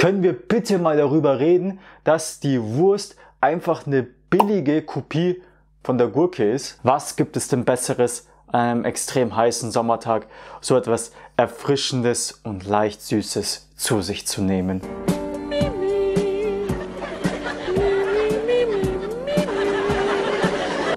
können wir bitte mal darüber reden, dass die Wurst einfach eine billige Kopie von der Gurke ist? Was gibt es denn Besseres an einem extrem heißen Sommertag, so etwas Erfrischendes und leicht Süßes zu sich zu nehmen?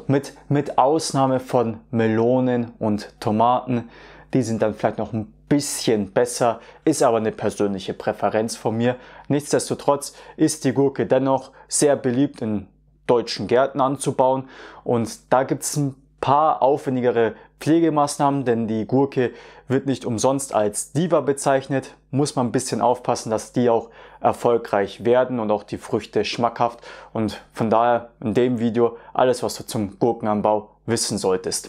Mit, mit Ausnahme von Melonen und Tomaten die sind dann vielleicht noch ein bisschen besser, ist aber eine persönliche Präferenz von mir. Nichtsdestotrotz ist die Gurke dennoch sehr beliebt in deutschen Gärten anzubauen und da gibt es ein paar aufwendigere Pflegemaßnahmen, denn die Gurke wird nicht umsonst als Diva bezeichnet. Muss man ein bisschen aufpassen, dass die auch erfolgreich werden und auch die Früchte schmackhaft. Und von daher in dem Video alles, was du zum Gurkenanbau wissen solltest.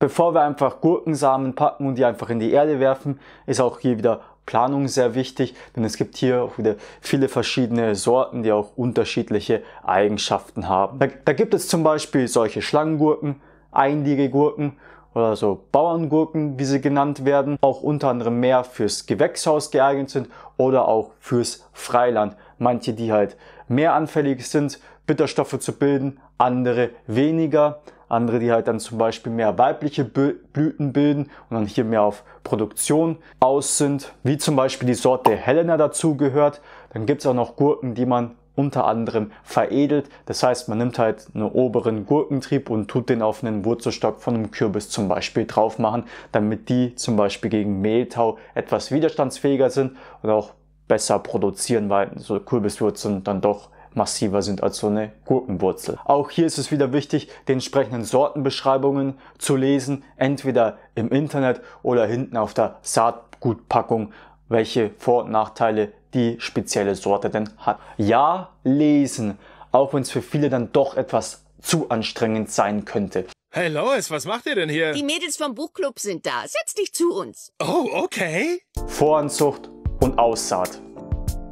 Bevor wir einfach Gurkensamen packen und die einfach in die Erde werfen, ist auch hier wieder Planung sehr wichtig, denn es gibt hier auch wieder viele verschiedene Sorten, die auch unterschiedliche Eigenschaften haben. Da, da gibt es zum Beispiel solche Schlangengurken, Einliegegurken oder so Bauerngurken, wie sie genannt werden, auch unter anderem mehr fürs Gewächshaus geeignet sind oder auch fürs Freiland. Manche, die halt mehr anfällig sind, Bitterstoffe zu bilden, andere weniger andere, die halt dann zum Beispiel mehr weibliche Blüten bilden und dann hier mehr auf Produktion aus sind, wie zum Beispiel die Sorte Helena dazugehört. Dann gibt es auch noch Gurken, die man unter anderem veredelt. Das heißt, man nimmt halt einen oberen Gurkentrieb und tut den auf einen Wurzelstock von einem Kürbis zum Beispiel drauf machen, damit die zum Beispiel gegen Mehltau etwas widerstandsfähiger sind und auch besser produzieren, weil so Kürbiswurzeln dann doch massiver sind als so eine Gurkenwurzel. Auch hier ist es wieder wichtig, die entsprechenden Sortenbeschreibungen zu lesen, entweder im Internet oder hinten auf der Saatgutpackung, welche Vor- und Nachteile die spezielle Sorte denn hat. Ja, lesen, auch wenn es für viele dann doch etwas zu anstrengend sein könnte. Hey Lois, was macht ihr denn hier? Die Mädels vom Buchclub sind da. Setz dich zu uns. Oh, okay. Voranzucht und Aussaat.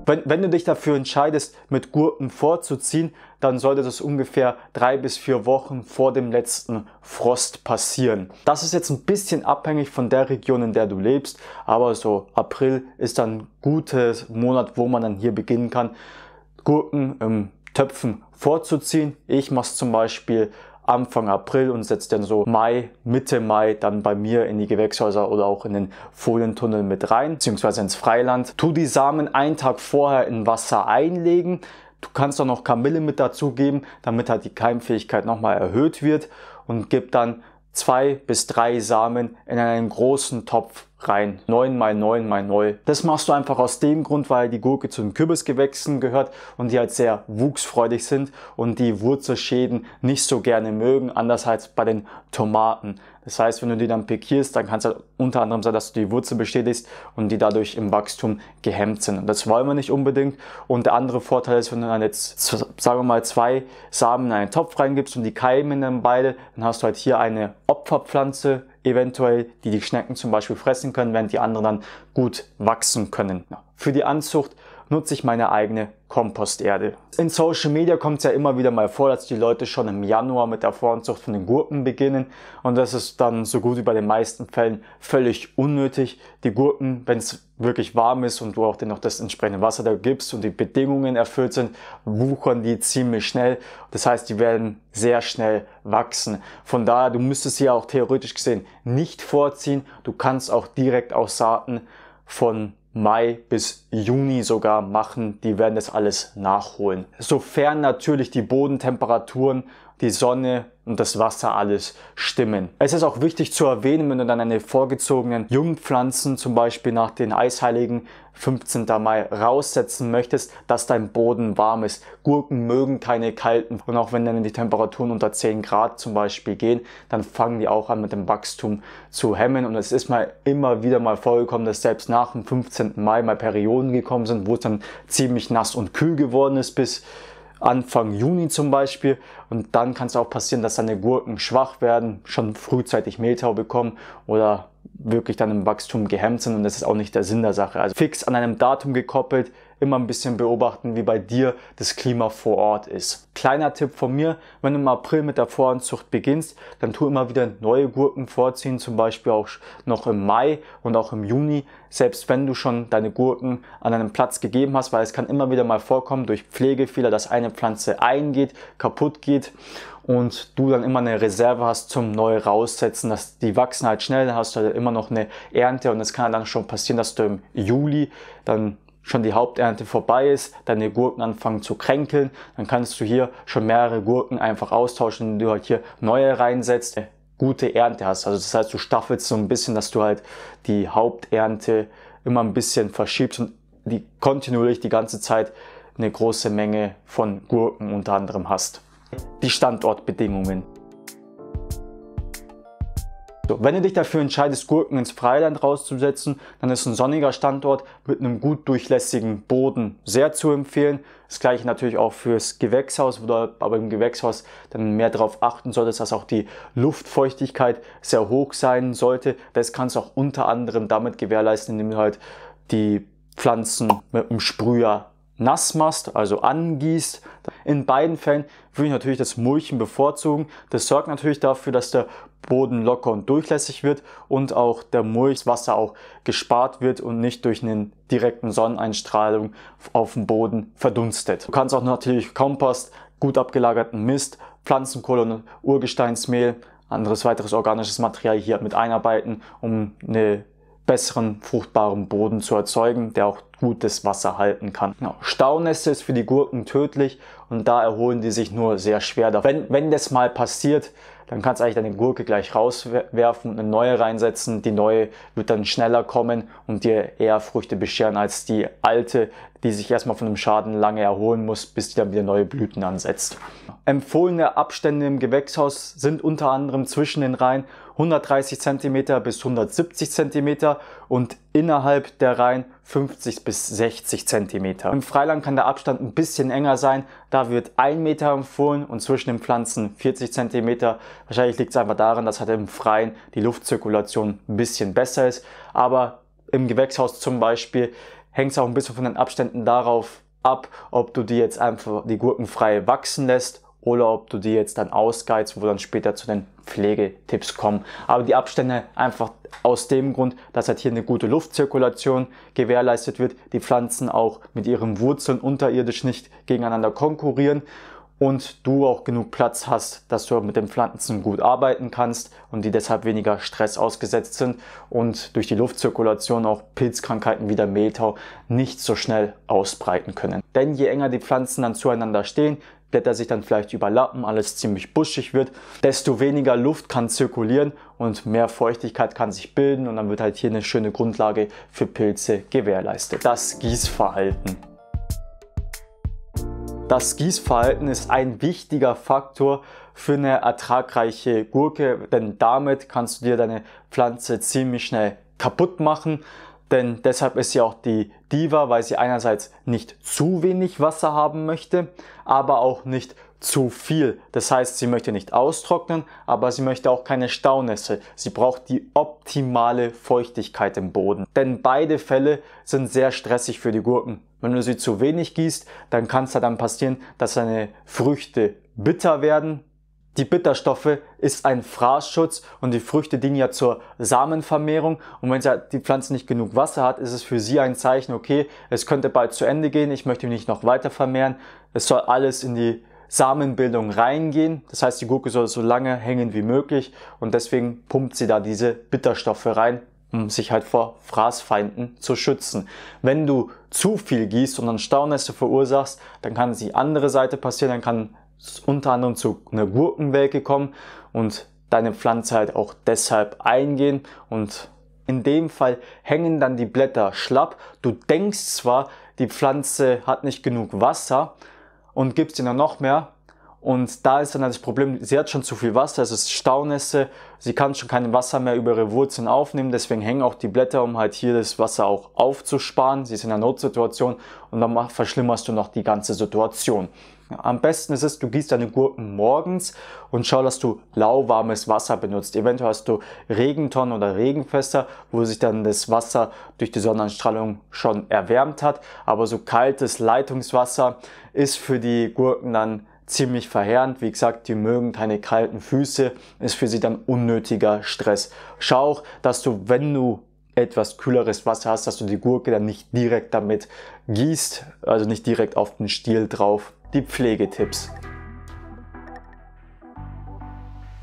Wenn, wenn du dich dafür entscheidest, mit Gurken vorzuziehen, dann sollte das ungefähr drei bis vier Wochen vor dem letzten Frost passieren. Das ist jetzt ein bisschen abhängig von der Region, in der du lebst, aber so April ist dann ein gutes Monat, wo man dann hier beginnen kann, Gurken im Töpfen vorzuziehen. Ich mache es zum Beispiel Anfang April und setzt dann so Mai, Mitte Mai dann bei mir in die Gewächshäuser oder auch in den Folientunnel mit rein, beziehungsweise ins Freiland. Tu die Samen einen Tag vorher in Wasser einlegen. Du kannst auch noch Kamille mit dazugeben, damit halt die Keimfähigkeit nochmal erhöht wird und gib dann zwei bis drei Samen in einen großen Topf rein. 9 mal 9 mal 9. Das machst du einfach aus dem Grund, weil die Gurke zu den Kürbisgewächsen gehört und die halt sehr wuchsfreudig sind und die Wurzelschäden nicht so gerne mögen, anders als bei den Tomaten. Das heißt, wenn du die dann pikierst, dann kann es halt unter anderem sein, dass du die Wurzel bestätigst und die dadurch im Wachstum gehemmt sind. Und das wollen wir nicht unbedingt. Und der andere Vorteil ist, wenn du dann jetzt, sagen wir mal, zwei Samen in einen Topf reingibst und die keimen dann beide, dann hast du halt hier eine Opferpflanze eventuell, die die Schnecken zum Beispiel fressen können, während die anderen dann gut wachsen können. Für die Anzucht nutze ich meine eigene Komposterde. In Social Media kommt es ja immer wieder mal vor, dass die Leute schon im Januar mit der Voranzucht von den Gurken beginnen und das ist dann so gut wie bei den meisten Fällen völlig unnötig. Die Gurken, wenn es wirklich warm ist und du auch den noch das entsprechende Wasser da gibst und die Bedingungen erfüllt sind, wuchern die ziemlich schnell. Das heißt, die werden sehr schnell wachsen. Von daher, du müsstest sie auch theoretisch gesehen nicht vorziehen. Du kannst auch direkt aus Saaten von Mai bis Juni sogar machen. Die werden das alles nachholen. Sofern natürlich die Bodentemperaturen die Sonne und das Wasser alles stimmen. Es ist auch wichtig zu erwähnen, wenn du dann deine vorgezogenen Jungpflanzen zum Beispiel nach den Eisheiligen 15. Mai raussetzen möchtest, dass dein Boden warm ist. Gurken mögen keine kalten und auch wenn dann die Temperaturen unter 10 Grad zum Beispiel gehen, dann fangen die auch an mit dem Wachstum zu hemmen und es ist mal immer wieder mal vorgekommen, dass selbst nach dem 15. Mai mal Perioden gekommen sind, wo es dann ziemlich nass und kühl geworden ist bis Anfang Juni zum Beispiel. Und dann kann es auch passieren, dass deine Gurken schwach werden, schon frühzeitig Mehltau bekommen oder wirklich dann im Wachstum gehemmt sind und das ist auch nicht der Sinn der Sache. Also fix an einem Datum gekoppelt, immer ein bisschen beobachten, wie bei dir das Klima vor Ort ist. Kleiner Tipp von mir, wenn du im April mit der Voranzucht beginnst, dann tu immer wieder neue Gurken vorziehen, zum Beispiel auch noch im Mai und auch im Juni, selbst wenn du schon deine Gurken an einen Platz gegeben hast, weil es kann immer wieder mal vorkommen durch Pflegefehler, dass eine Pflanze eingeht, kaputt geht und du dann immer eine Reserve hast zum neu raussetzen, dass die wachsen halt schnell, dann hast du halt immer noch eine Ernte und es kann dann schon passieren, dass du im Juli dann schon die Haupternte vorbei ist, deine Gurken anfangen zu kränkeln, dann kannst du hier schon mehrere Gurken einfach austauschen, indem du halt hier neue reinsetzt, eine gute Ernte hast. Also das heißt, du staffelst so ein bisschen, dass du halt die Haupternte immer ein bisschen verschiebst und die kontinuierlich die ganze Zeit eine große Menge von Gurken unter anderem hast die Standortbedingungen. So, wenn du dich dafür entscheidest, Gurken ins Freiland rauszusetzen, dann ist ein sonniger Standort mit einem gut durchlässigen Boden sehr zu empfehlen. Das gleiche natürlich auch fürs Gewächshaus, wo du aber im Gewächshaus dann mehr darauf achten solltest, dass auch die Luftfeuchtigkeit sehr hoch sein sollte. Das kannst du auch unter anderem damit gewährleisten, indem du halt die Pflanzen mit einem Sprüher nass machst, also angießt. In beiden Fällen würde ich natürlich das Mulchen bevorzugen. Das sorgt natürlich dafür, dass der Boden locker und durchlässig wird und auch der Mulchwasser auch gespart wird und nicht durch einen direkten Sonneneinstrahlung auf dem Boden verdunstet. Du kannst auch natürlich Kompost, gut abgelagerten Mist, Pflanzenkohle und Urgesteinsmehl, anderes weiteres organisches Material hier mit einarbeiten, um eine besseren, fruchtbaren Boden zu erzeugen, der auch gutes Wasser halten kann. Genau. Staunässe ist für die Gurken tödlich und da erholen die sich nur sehr schwer. Wenn, wenn das mal passiert, dann kannst du eigentlich deine Gurke gleich rauswerfen und eine neue reinsetzen. Die neue wird dann schneller kommen und dir eher Früchte bescheren als die alte, die sich erstmal von dem Schaden lange erholen muss, bis die dann wieder neue Blüten ansetzt. Empfohlene Abstände im Gewächshaus sind unter anderem zwischen den Reihen 130 cm bis 170 cm und innerhalb der Reihen 50 bis 60 cm. Im Freiland kann der Abstand ein bisschen enger sein, da wird 1 Meter empfohlen und zwischen den Pflanzen 40 cm. Wahrscheinlich liegt es einfach daran, dass halt im Freien die Luftzirkulation ein bisschen besser ist, aber im Gewächshaus zum Beispiel hängt es auch ein bisschen von den Abständen darauf ab, ob du die jetzt einfach die Gurken frei wachsen lässt oder ob du dir jetzt dann ausgeizt, wo wir dann später zu den Pflegetipps kommen. Aber die Abstände einfach aus dem Grund, dass halt hier eine gute Luftzirkulation gewährleistet wird, die Pflanzen auch mit ihren Wurzeln unterirdisch nicht gegeneinander konkurrieren und du auch genug Platz hast, dass du mit den Pflanzen gut arbeiten kannst und die deshalb weniger Stress ausgesetzt sind und durch die Luftzirkulation auch Pilzkrankheiten wie der Mehltau nicht so schnell ausbreiten können. Denn je enger die Pflanzen dann zueinander stehen, Blätter sich dann vielleicht überlappen, alles ziemlich buschig wird, desto weniger Luft kann zirkulieren und mehr Feuchtigkeit kann sich bilden und dann wird halt hier eine schöne Grundlage für Pilze gewährleistet. Das Gießverhalten. Das Gießverhalten ist ein wichtiger Faktor für eine ertragreiche Gurke, denn damit kannst du dir deine Pflanze ziemlich schnell kaputt machen denn deshalb ist sie auch die Diva, weil sie einerseits nicht zu wenig Wasser haben möchte, aber auch nicht zu viel. Das heißt, sie möchte nicht austrocknen, aber sie möchte auch keine Staunässe. Sie braucht die optimale Feuchtigkeit im Boden. Denn beide Fälle sind sehr stressig für die Gurken. Wenn du sie zu wenig gießt, dann kann es da dann passieren, dass deine Früchte bitter werden, die Bitterstoffe ist ein Fraßschutz und die Früchte dienen ja zur Samenvermehrung. Und wenn ja halt die Pflanze nicht genug Wasser hat, ist es für sie ein Zeichen, okay, es könnte bald zu Ende gehen, ich möchte mich nicht noch weiter vermehren. Es soll alles in die Samenbildung reingehen. Das heißt, die Gurke soll so lange hängen wie möglich und deswegen pumpt sie da diese Bitterstoffe rein, um sich halt vor Fraßfeinden zu schützen. Wenn du zu viel gießt und dann Staunässe verursachst, dann kann die andere Seite passieren, dann kann unter anderem zu einer Gurkenwelke kommen und deine Pflanze halt auch deshalb eingehen und in dem Fall hängen dann die Blätter schlapp. Du denkst zwar, die Pflanze hat nicht genug Wasser und gibst ihr dann noch mehr. Und da ist dann das Problem, sie hat schon zu viel Wasser, es ist Staunässe, sie kann schon kein Wasser mehr über ihre Wurzeln aufnehmen, deswegen hängen auch die Blätter, um halt hier das Wasser auch aufzusparen. Sie ist in einer Notsituation und dann verschlimmerst du noch die ganze Situation. Am besten ist es, du gießt deine Gurken morgens und schau, dass du lauwarmes Wasser benutzt. Eventuell hast du Regentonnen oder Regenfässer, wo sich dann das Wasser durch die Sonnenstrahlung schon erwärmt hat. Aber so kaltes Leitungswasser ist für die Gurken dann ziemlich verheerend. Wie gesagt, die mögen deine kalten Füße, ist für sie dann unnötiger Stress. Schau auch, dass du, wenn du etwas kühleres Wasser hast, dass du die Gurke dann nicht direkt damit gießt, also nicht direkt auf den Stiel drauf die Pflegetipps.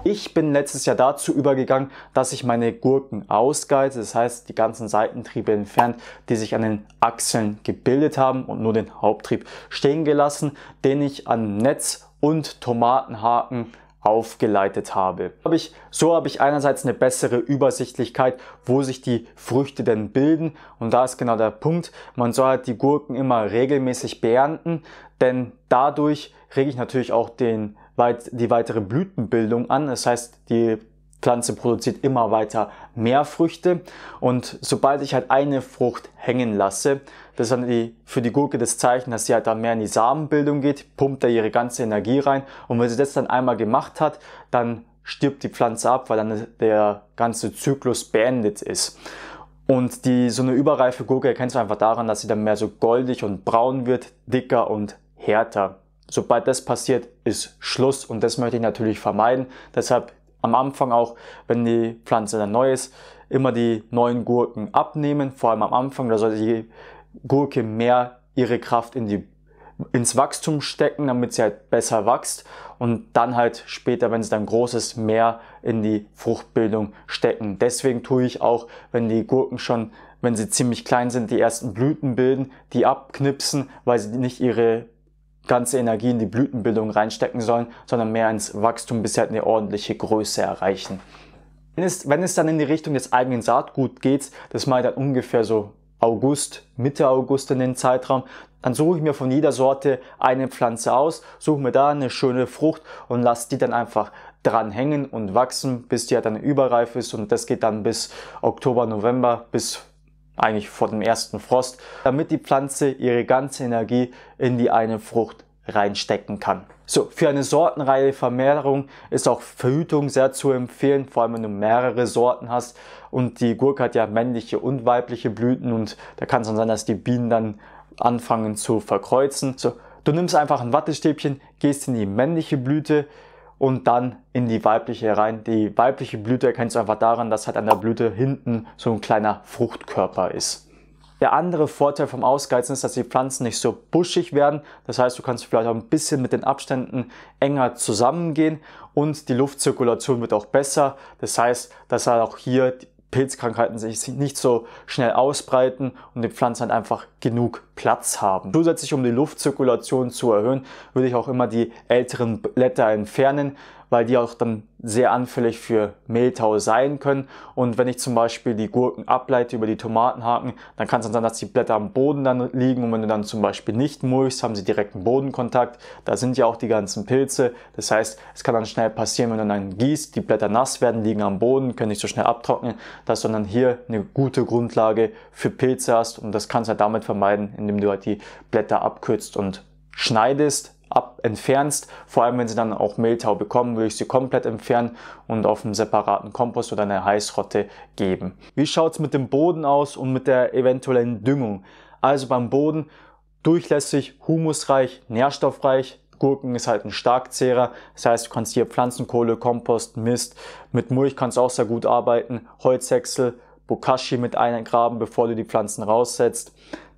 Ich bin letztes Jahr dazu übergegangen, dass ich meine Gurken ausgeize, das heißt die ganzen Seitentriebe entfernt, die sich an den Achseln gebildet haben und nur den Haupttrieb stehen gelassen, den ich an Netz und Tomatenhaken aufgeleitet habe. So habe ich einerseits eine bessere Übersichtlichkeit, wo sich die Früchte denn bilden. Und da ist genau der Punkt, man soll halt die Gurken immer regelmäßig beernten, denn dadurch rege ich natürlich auch den, die weitere Blütenbildung an. Das heißt, die Pflanze produziert immer weiter mehr Früchte und sobald ich halt eine Frucht hängen lasse, das ist dann die, für die Gurke das Zeichen, dass sie halt dann mehr in die Samenbildung geht, pumpt da ihre ganze Energie rein und wenn sie das dann einmal gemacht hat, dann stirbt die Pflanze ab, weil dann der ganze Zyklus beendet ist. Und die, so eine überreife Gurke erkennst du einfach daran, dass sie dann mehr so goldig und braun wird, dicker und härter. Sobald das passiert, ist Schluss und das möchte ich natürlich vermeiden. Deshalb am Anfang auch, wenn die Pflanze dann neu ist, immer die neuen Gurken abnehmen. Vor allem am Anfang, da sollte die Gurke mehr ihre Kraft in die, ins Wachstum stecken, damit sie halt besser wächst und dann halt später, wenn sie dann groß ist, mehr in die Fruchtbildung stecken. Deswegen tue ich auch, wenn die Gurken schon, wenn sie ziemlich klein sind, die ersten Blüten bilden, die abknipsen, weil sie nicht ihre ganze Energie in die Blütenbildung reinstecken sollen, sondern mehr ins Wachstum, bis sie halt eine ordentliche Größe erreichen. Wenn es, wenn es dann in die Richtung des eigenen Saatgut geht, das mache ich dann ungefähr so August, Mitte August in den Zeitraum, dann suche ich mir von jeder Sorte eine Pflanze aus, suche mir da eine schöne Frucht und lasse die dann einfach dran hängen und wachsen, bis die ja dann überreif ist und das geht dann bis Oktober, November, bis eigentlich vor dem ersten Frost, damit die Pflanze ihre ganze Energie in die eine Frucht reinstecken kann. So, für eine sortenreihe Vermehrung ist auch Verhütung sehr zu empfehlen, vor allem wenn du mehrere Sorten hast und die Gurke hat ja männliche und weibliche Blüten und da kann es dann sein, dass die Bienen dann anfangen zu verkreuzen. So, du nimmst einfach ein Wattestäbchen, gehst in die männliche Blüte, und dann in die weibliche rein. Die weibliche Blüte erkennst du einfach daran, dass halt an der Blüte hinten so ein kleiner Fruchtkörper ist. Der andere Vorteil vom Ausgeizen ist, dass die Pflanzen nicht so buschig werden. Das heißt, du kannst vielleicht auch ein bisschen mit den Abständen enger zusammengehen und die Luftzirkulation wird auch besser. Das heißt, dass halt auch hier Pilzkrankheiten sich nicht so schnell ausbreiten und die Pflanzen einfach genug Platz haben. Zusätzlich, um die Luftzirkulation zu erhöhen, würde ich auch immer die älteren Blätter entfernen, weil die auch dann sehr anfällig für Mehltau sein können. Und wenn ich zum Beispiel die Gurken ableite über die Tomatenhaken, dann kann es dann sein, dass die Blätter am Boden dann liegen. Und wenn du dann zum Beispiel nicht mulchst, haben sie direkten Bodenkontakt. Da sind ja auch die ganzen Pilze. Das heißt, es kann dann schnell passieren, wenn du dann gießt, die Blätter nass werden, liegen am Boden, können nicht so schnell abtrocknen, dass du dann hier eine gute Grundlage für Pilze hast. Und das kannst du halt damit vermeiden, indem du halt die Blätter abkürzt und schneidest ab entfernst. Vor allem, wenn sie dann auch Mehltau bekommen, würde ich sie komplett entfernen und auf einen separaten Kompost oder eine Heißrotte geben. Wie schaut es mit dem Boden aus und mit der eventuellen Düngung? Also beim Boden durchlässig, humusreich, nährstoffreich, Gurken ist halt ein Starkzehrer. Das heißt, du kannst hier Pflanzenkohle, Kompost, Mist, mit Mulch kannst du auch sehr gut arbeiten, Holzhäcksel, Bokashi mit eingraben, bevor du die Pflanzen raussetzt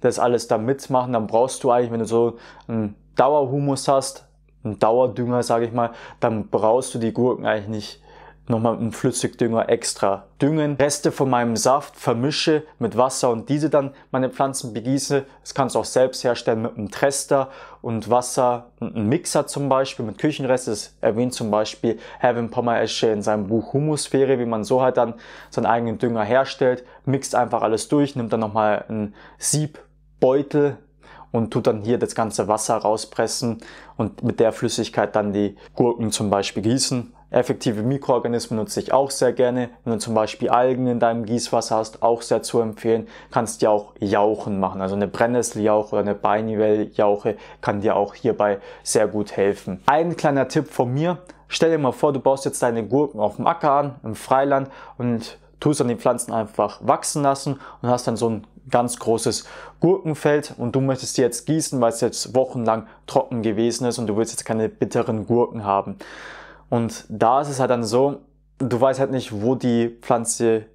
das alles da mitmachen, dann brauchst du eigentlich, wenn du so einen Dauerhumus hast, einen Dauerdünger, sage ich mal, dann brauchst du die Gurken eigentlich nicht nochmal mit einem Flüssigdünger extra düngen. Reste von meinem Saft vermische mit Wasser und diese dann meine Pflanzen begieße. Das kannst du auch selbst herstellen mit einem Trester und Wasser, einem Mixer zum Beispiel mit Küchenrest. Das erwähnt zum Beispiel Herwin Pommeresche in seinem Buch Humusphäre, wie man so halt dann seinen eigenen Dünger herstellt. Mixt einfach alles durch, nimmt dann nochmal ein Sieb Beutel und tut dann hier das ganze Wasser rauspressen und mit der Flüssigkeit dann die Gurken zum Beispiel gießen. Effektive Mikroorganismen nutze ich auch sehr gerne. Wenn du zum Beispiel Algen in deinem Gießwasser hast, auch sehr zu empfehlen. Kannst dir auch Jauchen machen. Also eine Brennnesseljauche oder eine Beinivelljauche kann dir auch hierbei sehr gut helfen. Ein kleiner Tipp von mir. Stell dir mal vor, du baust jetzt deine Gurken auf dem Acker an, im Freiland und tust dann die Pflanzen einfach wachsen lassen und hast dann so einen ganz großes Gurkenfeld und du möchtest die jetzt gießen, weil es jetzt wochenlang trocken gewesen ist und du willst jetzt keine bitteren Gurken haben. Und da ist es halt dann so, du weißt halt nicht, wo die Pflanze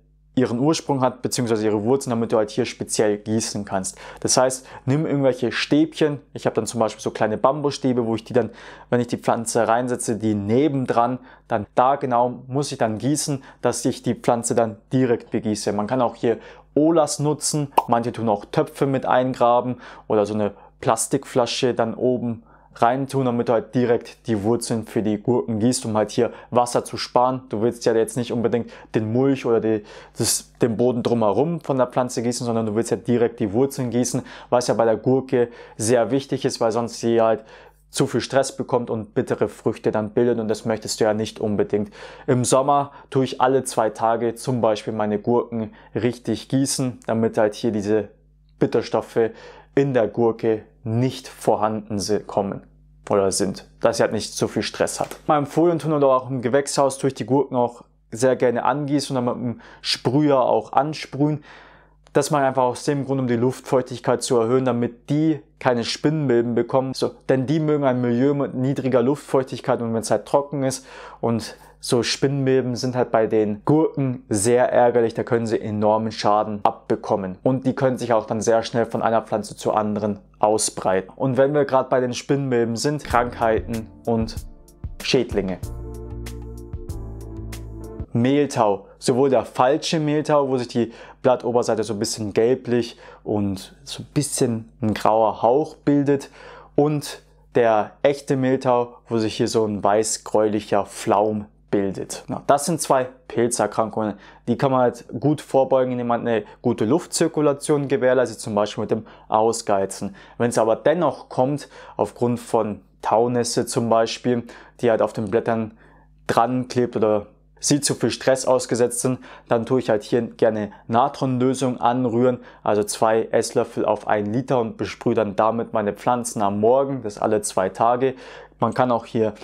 ihren Ursprung hat, bzw. ihre Wurzeln, damit du halt hier speziell gießen kannst. Das heißt, nimm irgendwelche Stäbchen. Ich habe dann zum Beispiel so kleine Bambusstäbe, wo ich die dann, wenn ich die Pflanze reinsetze, die nebendran, dann da genau muss ich dann gießen, dass ich die Pflanze dann direkt begieße. Man kann auch hier Olas nutzen. Manche tun auch Töpfe mit eingraben oder so eine Plastikflasche dann oben reintun, damit du halt direkt die Wurzeln für die Gurken gießt, um halt hier Wasser zu sparen. Du willst ja jetzt nicht unbedingt den Mulch oder die, das, den Boden drumherum von der Pflanze gießen, sondern du willst ja direkt die Wurzeln gießen, was ja bei der Gurke sehr wichtig ist, weil sonst sie halt zu viel Stress bekommt und bittere Früchte dann bildet und das möchtest du ja nicht unbedingt. Im Sommer tue ich alle zwei Tage zum Beispiel meine Gurken richtig gießen, damit halt hier diese Bitterstoffe in der Gurke nicht vorhanden kommen oder sind, dass sie halt nicht so viel Stress hat. Mal im Folientunnel oder auch im Gewächshaus tue ich die Gurken auch sehr gerne angießen und dann mit einem Sprüher auch ansprühen. Das mache ich einfach aus dem Grund, um die Luftfeuchtigkeit zu erhöhen, damit die keine Spinnenmilben bekommen. So, denn die mögen ein Milieu mit niedriger Luftfeuchtigkeit und wenn es halt trocken ist und so Spinnmilben sind halt bei den Gurken sehr ärgerlich, da können sie enormen Schaden abbekommen. Und die können sich auch dann sehr schnell von einer Pflanze zur anderen ausbreiten. Und wenn wir gerade bei den Spinnmilben sind, Krankheiten und Schädlinge. Mehltau. Sowohl der falsche Mehltau, wo sich die Blattoberseite so ein bisschen gelblich und so ein bisschen ein grauer Hauch bildet und der echte Mehltau, wo sich hier so ein weiß-gräulicher Flaum bildet. das sind zwei Pilzerkrankungen. Die kann man halt gut vorbeugen, indem man eine gute Luftzirkulation gewährleistet, zum Beispiel mit dem Ausgeizen. Wenn es aber dennoch kommt, aufgrund von Taunässe zum Beispiel, die halt auf den Blättern dran klebt oder sie zu viel Stress ausgesetzt sind, dann tue ich halt hier gerne Natronlösung anrühren, also zwei Esslöffel auf einen Liter und besprühe dann damit meine Pflanzen am Morgen, das alle zwei Tage. Man kann auch hier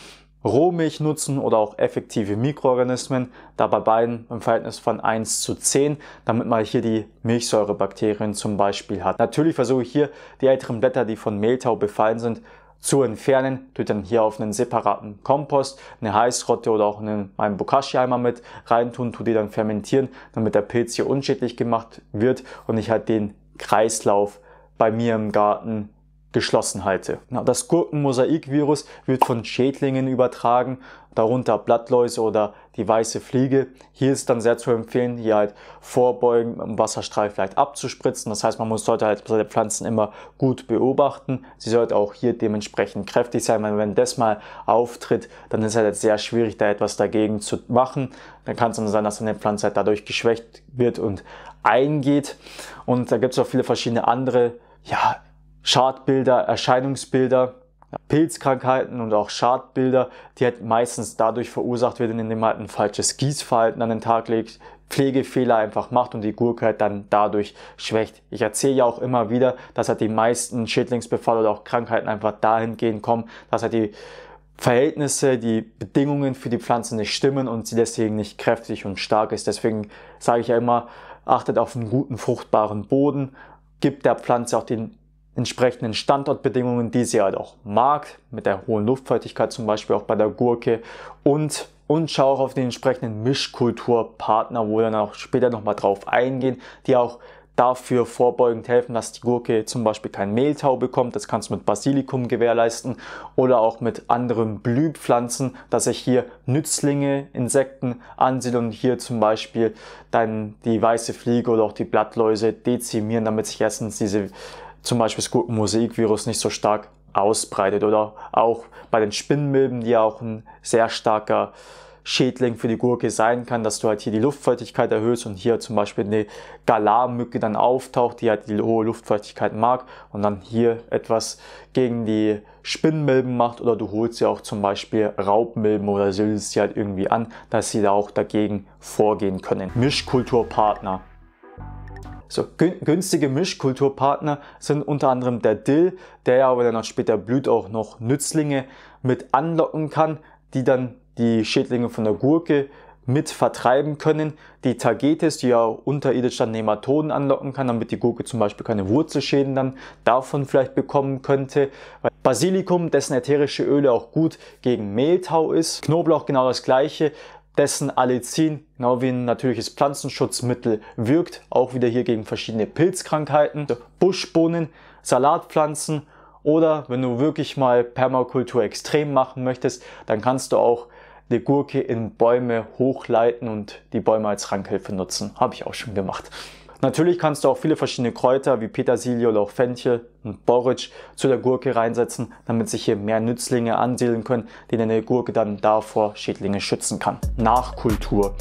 Rohmilch nutzen oder auch effektive Mikroorganismen, da bei beiden im Verhältnis von 1 zu 10, damit man hier die Milchsäurebakterien zum Beispiel hat. Natürlich versuche ich hier die älteren Blätter, die von Mehltau befallen sind, zu entfernen, tue dann hier auf einen separaten Kompost eine Heißrotte oder auch in einen Bokashi-Eimer mit reintun, tue die dann fermentieren, damit der Pilz hier unschädlich gemacht wird und ich halt den Kreislauf bei mir im Garten geschlossen halte. Das Gurkenmosaikvirus wird von Schädlingen übertragen, darunter Blattläuse oder die weiße Fliege. Hier ist dann sehr zu empfehlen, hier halt vorbeugen, im Wasserstrahl vielleicht abzuspritzen. Das heißt, man muss sollte halt seine Pflanzen immer gut beobachten. Sie sollte auch hier dementsprechend kräftig sein, weil wenn das mal auftritt, dann ist es halt sehr schwierig, da etwas dagegen zu machen. Dann kann es dann sein, dass dann die Pflanze halt dadurch geschwächt wird und eingeht. Und da gibt es auch viele verschiedene andere ja, Schadbilder, Erscheinungsbilder, Pilzkrankheiten und auch Schadbilder, die halt meistens dadurch verursacht werden, indem man halt ein falsches Gießverhalten an den Tag legt, Pflegefehler einfach macht und die Gurke halt dann dadurch schwächt. Ich erzähle ja auch immer wieder, dass halt die meisten Schädlingsbefall oder auch Krankheiten einfach dahingehend kommen, dass halt die Verhältnisse, die Bedingungen für die Pflanze nicht stimmen und sie deswegen nicht kräftig und stark ist. Deswegen sage ich ja immer, achtet auf einen guten, fruchtbaren Boden, gibt der Pflanze auch den entsprechenden Standortbedingungen, die sie halt auch mag, mit der hohen Luftfeuchtigkeit zum Beispiel auch bei der Gurke und und schau auch auf den entsprechenden Mischkulturpartner, wo wir dann auch später nochmal drauf eingehen, die auch dafür vorbeugend helfen, dass die Gurke zum Beispiel kein Mehltau bekommt. Das kannst du mit Basilikum gewährleisten oder auch mit anderen Blühpflanzen, dass sich hier Nützlinge, Insekten ansiedeln und hier zum Beispiel dann die weiße Fliege oder auch die Blattläuse dezimieren, damit sich erstens diese zum Beispiel das Gurkenmosaikvirus nicht so stark ausbreitet oder auch bei den Spinnmilben, die auch ein sehr starker Schädling für die Gurke sein kann, dass du halt hier die Luftfeuchtigkeit erhöhst und hier zum Beispiel eine Galarmücke dann auftaucht, die halt die hohe Luftfeuchtigkeit mag und dann hier etwas gegen die Spinnmilben macht oder du holst ja auch zum Beispiel Raubmilben oder sildest sie halt irgendwie an, dass sie da auch dagegen vorgehen können. Mischkulturpartner. So günstige Mischkulturpartner sind unter anderem der Dill, der ja, wenn er noch später blüht, auch noch Nützlinge mit anlocken kann, die dann die Schädlinge von der Gurke mit vertreiben können. Die Tagetes, die ja unterirdisch dann Nematoden anlocken kann, damit die Gurke zum Beispiel keine Wurzelschäden dann davon vielleicht bekommen könnte. Basilikum, dessen ätherische Öle auch gut gegen Mehltau ist. Knoblauch genau das gleiche, dessen Allicin, genau wie ein natürliches Pflanzenschutzmittel, wirkt, auch wieder hier gegen verschiedene Pilzkrankheiten, also Buschbohnen, Salatpflanzen oder wenn du wirklich mal Permakultur extrem machen möchtest, dann kannst du auch eine Gurke in Bäume hochleiten und die Bäume als Ranghilfe nutzen. Habe ich auch schon gemacht. Natürlich kannst du auch viele verschiedene Kräuter wie Petersilie oder auch Fenchel und Boric zu der Gurke reinsetzen, damit sich hier mehr Nützlinge ansiedeln können, die deine Gurke dann davor Schädlinge schützen kann. Nachkultur.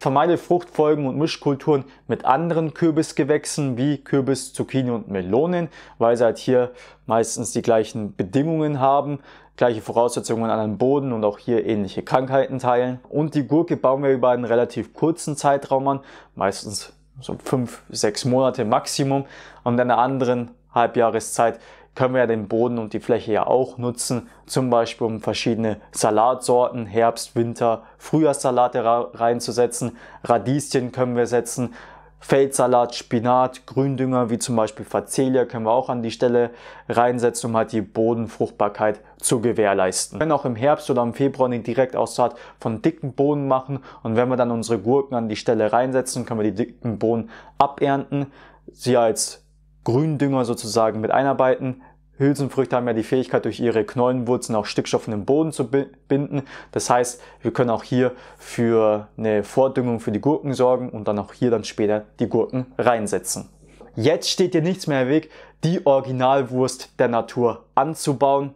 Vermeide Fruchtfolgen und Mischkulturen mit anderen Kürbisgewächsen wie Kürbis, Zucchini und Melonen, weil sie halt hier meistens die gleichen Bedingungen haben gleiche Voraussetzungen an einem Boden und auch hier ähnliche Krankheiten teilen. Und die Gurke bauen wir über einen relativ kurzen Zeitraum an, meistens so fünf, sechs Monate Maximum. Und in einer anderen Halbjahreszeit können wir ja den Boden und die Fläche ja auch nutzen, zum Beispiel um verschiedene Salatsorten, Herbst, Winter, Frühjahrssalate reinzusetzen. Radieschen können wir setzen, Feldsalat, Spinat, Gründünger wie zum Beispiel Facelia können wir auch an die Stelle reinsetzen, um halt die Bodenfruchtbarkeit zu gewährleisten. Wir können auch im Herbst oder im Februar eine Direktaussaat von dicken Bohnen machen und wenn wir dann unsere Gurken an die Stelle reinsetzen, können wir die dicken Bohnen abernten, sie als Gründünger sozusagen mit einarbeiten, Hülsenfrüchte haben ja die Fähigkeit, durch ihre Knollenwurzeln auch Stickstoff in den Boden zu binden. Das heißt, wir können auch hier für eine Vordüngung für die Gurken sorgen und dann auch hier dann später die Gurken reinsetzen. Jetzt steht dir nichts mehr im Weg, die Originalwurst der Natur anzubauen.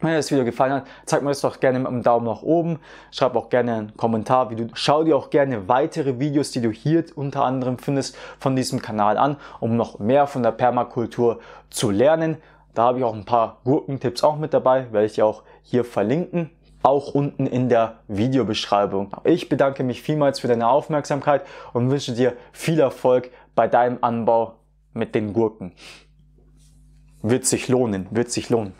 Wenn dir das Video gefallen hat, zeig mir das doch gerne mit einem Daumen nach oben. Schreib auch gerne einen Kommentar. Wie du, schau dir auch gerne weitere Videos, die du hier unter anderem findest, von diesem Kanal an, um noch mehr von der Permakultur zu lernen. Da habe ich auch ein paar Gurkentipps auch mit dabei, werde ich auch hier verlinken auch unten in der Videobeschreibung. Ich bedanke mich vielmals für deine Aufmerksamkeit und wünsche dir viel Erfolg bei deinem Anbau mit den Gurken. Wird sich lohnen, wird sich lohnen.